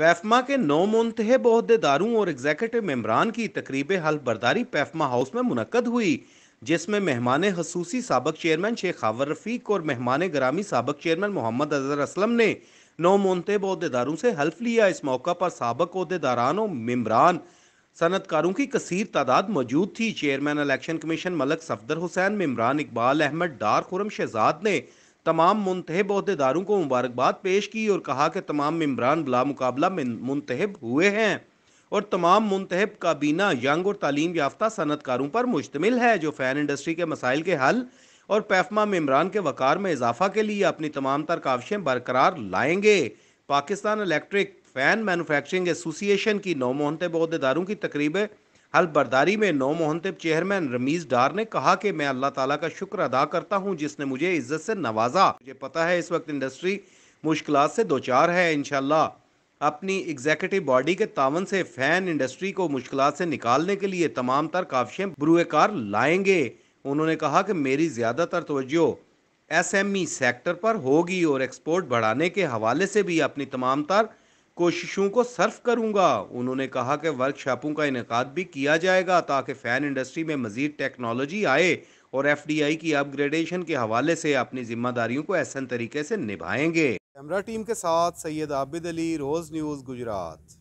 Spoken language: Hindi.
पैफमा के नौ मुंतब अहदेदारों और एग्जीक्यूटिव मम्बरान की तकरीब बरदारी पैफमा हाउस में मुनद हुई जिसमें मेहमान खसूसी सबक चेयरमैन शेख खावर रफीक और मेहमान ग्रामी सबक चेयरमैन मोहम्मद अजहर असलम ने नौ मुंतहे बहदेदारों से हल्फ लिया इस मौका पर सबक अहदेदारान और मम्बरान सनतकारों की कसर तादाद मौजूद थी chairman election commission Malik Safdar Hussain मम्बरान इकबाल अहमद डार खुरम शहजाद ने तमाम मुंतब अहदेदारों को मुबारकबाद पेश की और कहा कि तमाम मम्बरान बला मुकाबला में मुंतब हुए हैं और तमाम मुंतब काबीना यंग और तालीम याफ्ता सनतकारों पर मुश्तमिल है जो फ़ैन इंडस्ट्री के मसाइल के हल और पैफमा मम्बरान के वक़ार में इजाफा के लिए अपनी तमाम तर काविशें बरकरार लाएंगे Pakistan electric fan manufacturing association की नौ मुहतब अहदेदारों की तकरीबें हल बरदारी में नौ मोहनतब चेयरमैन रमीज डार ने कहा कि मैं अल्लाह ताला का शुक्र अदा करता हूं जिसने मुझे इज्जत से नवाजा मुझे पता है इस वक्त इंडस्ट्री मुश्किल से दो चार है इनशाला अपनी एग्जीक्यूटिव बॉडी के तावन से फैन इंडस्ट्री को मुश्किल से निकालने के लिए तमाम तर काविशें बुरुकार लाएंगे उन्होंने कहा कि मेरी ज़्यादातर एम ई सेक्टर पर होगी और एक्सपोर्ट बढ़ाने के हवाले से भी अपनी तमाम तर कोशिशों को सर्फ करूंगा उन्होंने कहा कि वर्कशॉपों का इनका भी किया जाएगा ताकि फ़ैन इंडस्ट्री में मज़ीद टेक्नोलॉजी आए और एफ डी आई की अपग्रेडेशन के हवाले से अपनी जिम्मेदारियों को ऐसा तरीके से निभाएंगे कैमरा टीम के साथ सैयद आबिद अली रोज़ न्यूज़ गुजरात